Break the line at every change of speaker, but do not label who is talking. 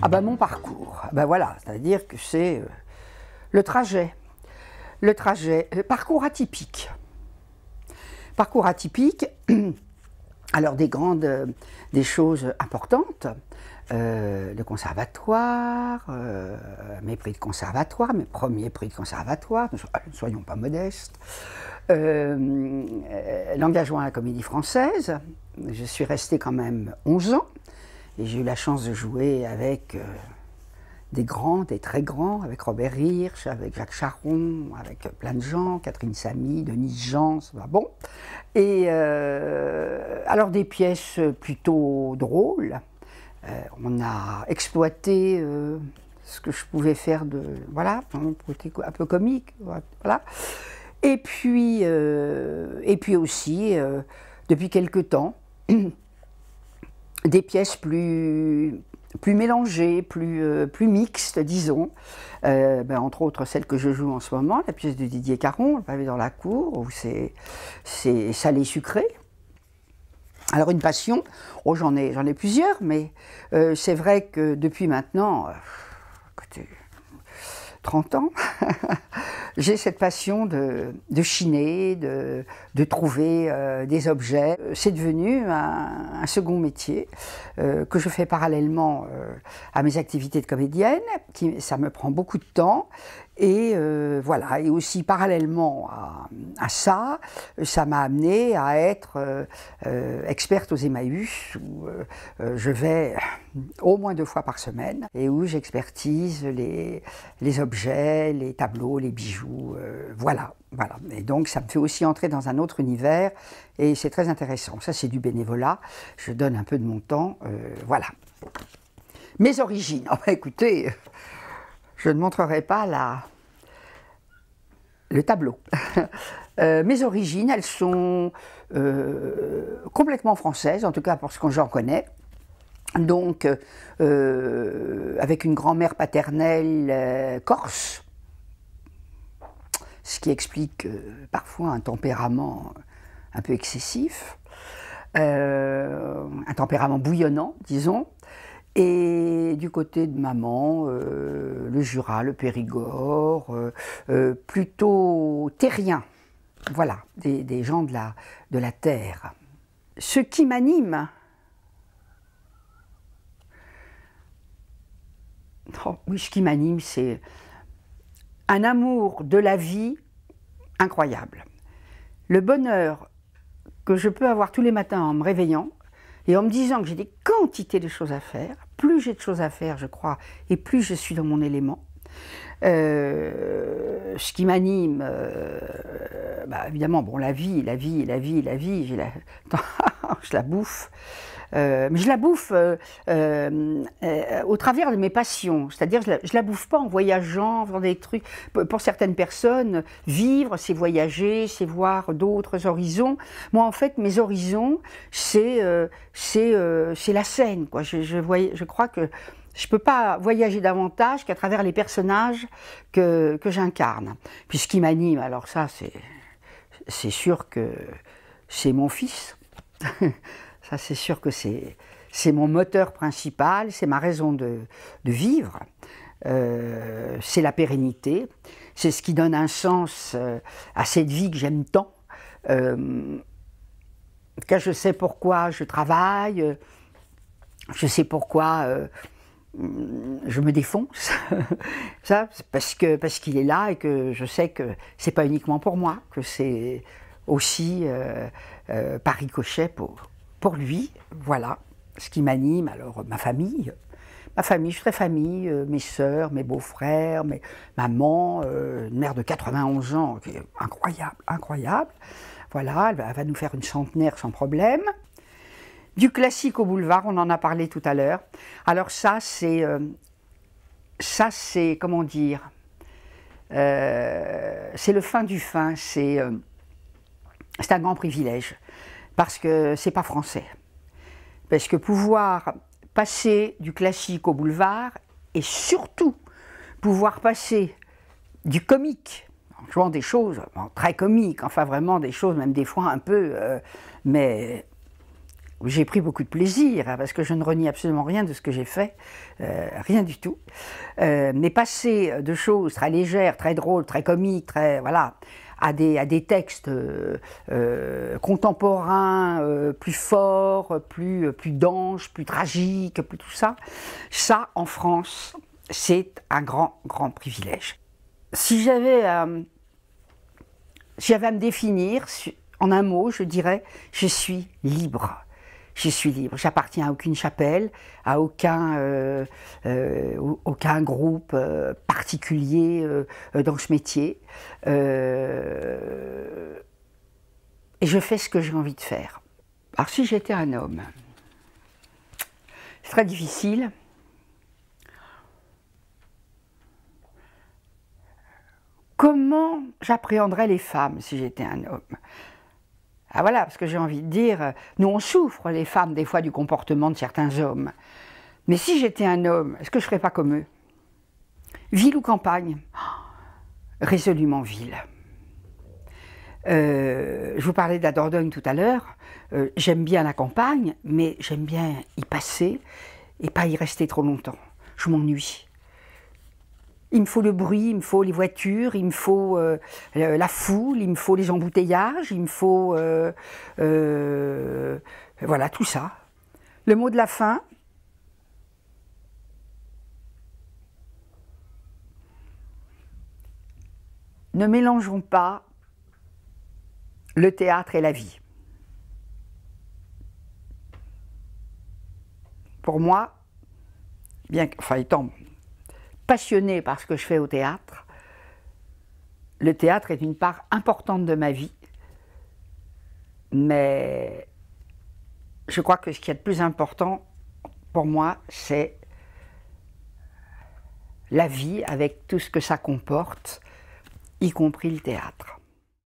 Ah ben mon parcours, ben voilà, c'est-à-dire que c'est euh, le trajet, le trajet, euh, parcours atypique. Parcours atypique, alors des grandes, euh, des choses importantes, euh, le conservatoire, euh, mes prix de conservatoire, mes premiers prix de conservatoire, ne ah, soyons pas modestes, euh, l'engagement à la comédie française. Je suis resté quand même 11 ans et j'ai eu la chance de jouer avec des grands, des très grands, avec Robert Hirsch, avec Jacques Charon, avec plein de gens, Catherine Samy, Denise Jean, ça va bon. Et alors des pièces plutôt drôles, euh, on a exploité euh, ce que je pouvais faire de voilà un peu comique voilà et puis euh, et puis aussi depuis quelque temps des pièces plus plus mélangées, plus, plus mixtes, disons. Ben, entre autres, celle que je joue en ce moment, la pièce de Didier Caron, le pavé dans la cour, où c'est salé sucré. Alors une passion, oh, j'en ai, j'en ai plusieurs, mais euh, c'est vrai que depuis maintenant, euh, écoutez, 30 ans, J'ai cette passion de, de chiner, de, de trouver euh, des objets. C'est devenu un, second métier euh, que je fais parallèlement euh, à mes activités de comédienne, qui, ça me prend beaucoup de temps. Et voilà, et aussi parallèlement à, ça, ça m'a amené à être experte aux Emmaüs, où je vais au moins deux fois par semaine, et où j'expertise les, les objets, les tableaux, les bijoux euh, voilà, voilà. Et donc ça me fait aussi entrer dans un autre univers et c'est très intéressant. Ça c'est du bénévolat, je donne un peu de mon temps, euh, voilà. Mes origines, oh, bah, écoutez, euh, je ne montrerai pas la... le tableau. mes origines, elles sont complètement françaises, en tout cas pour ce qu'on j'en connais. Donc, avec une grand-mère paternelle corse, ce qui explique euh, parfois un tempérament euh, un peu excessif, euh, un tempérament bouillonnant, disons. Et du côté de maman, le Jura, le Périgord, plutôt terrien. Voilà, des, gens de la, de la terre. Ce qui m'anime, oh, oui, ce qui m'anime, c'est un amour de la vie incroyable. Le bonheur que je peux avoir tous les matins en me réveillant et en me disant que j'ai des quantités de choses à faire, plus j'ai de choses à faire, je crois, et plus je suis dans mon élément. Euh, ce qui m'anime, euh, bah, évidemment, bon, la vie, la vie, la vie, la vie, je la bouffe. Euh, mais je la bouffe euh, euh, au travers de mes passions. C'est-à-dire, je, je la bouffe pas en voyageant, en faisant des trucs. Pour certaines personnes, vivre, c'est voyager, c'est voir d'autres horizons. Moi, en fait, mes horizons, c'est c'est la scène. Quoi. Je, je, je crois que je ne peux pas voyager davantage qu'à travers les personnages que, que j'incarne. Puis ce qui m'anime, alors ça, c'est sûr que c'est mon fils. Ça, c'est sûr que c'est, c'est mon moteur principal, c'est ma raison de, vivre. Euh, c'est la pérennité, c'est ce qui donne un sens euh, à cette vie que j'aime tant. Euh, je sais pourquoi je travaille, je sais pourquoi euh, je me défonce. Ça, parce que parce qu'il est là et que je sais que c'est pas uniquement pour moi, que c'est aussi par ricochet pour pour lui, voilà ce qui m'anime. Alors, ma famille, ma famille, je serai famille, euh, mes soeurs, mes beaux-frères, mes... maman, euh, une mère de 91 ans, qui est incroyable, incroyable. Voilà, elle va nous faire une centenaire sans problème. Du classique au boulevard, on en a parlé tout à l'heure. Alors ça, c'est, euh, ça, c'est comment dire, c'est le fin du fin. C'est, c'est un grand privilège parce que c'est pas français. Parce que pouvoir passer du classique au boulevard et surtout pouvoir passer du comique en jouant des choses très comiques, enfin vraiment des choses, même des fois un peu, euh, mais j'ai pris beaucoup de plaisir, hein, parce que je ne renie absolument rien de ce que j'ai fait, euh, rien du tout. Euh, mais passer de choses très légères, très drôles, très comiques, très, voilà, à des, textes euh, euh, contemporains, euh, plus forts, plus, plus plus tragiques, plus tout ça. Ça, en France, c'est un grand, grand privilège. Si j'avais à me définir, en un mot, je dirais, je suis libre je suis libre. J'appartiens à aucune chapelle, à aucun, euh, euh, aucun groupe euh, particulier dans ce métier. et je fais ce que j'ai envie de faire. Alors si j'étais un homme, c'est très difficile. Comment j'appréhendrais les femmes si j'étais un homme ah voilà, parce que j'ai envie de dire, nous on souffre les femmes des fois du comportement de certains hommes. Mais si j'étais un homme, est-ce que je serais pas comme eux Ville ou campagne oh, Résolument ville. Euh, je vous parlais de la Dordogne tout à l'heure. Euh, j'aime bien la campagne, mais j'aime bien y passer et pas y rester trop longtemps. Je m'ennuie. Il me faut le bruit, il me faut les voitures, il me faut euh, la foule, il me faut les embouteillages, il me faut... Euh, euh, voilà, tout ça. Le mot de la fin. Ne mélangeons pas le théâtre et la vie. Pour moi, bien enfin tombe, passionnée par ce que je fais au théâtre. Le théâtre est une part importante de ma vie, mais je crois que ce qui est le plus important pour moi, c'est la vie avec tout ce que ça comporte, y compris le théâtre.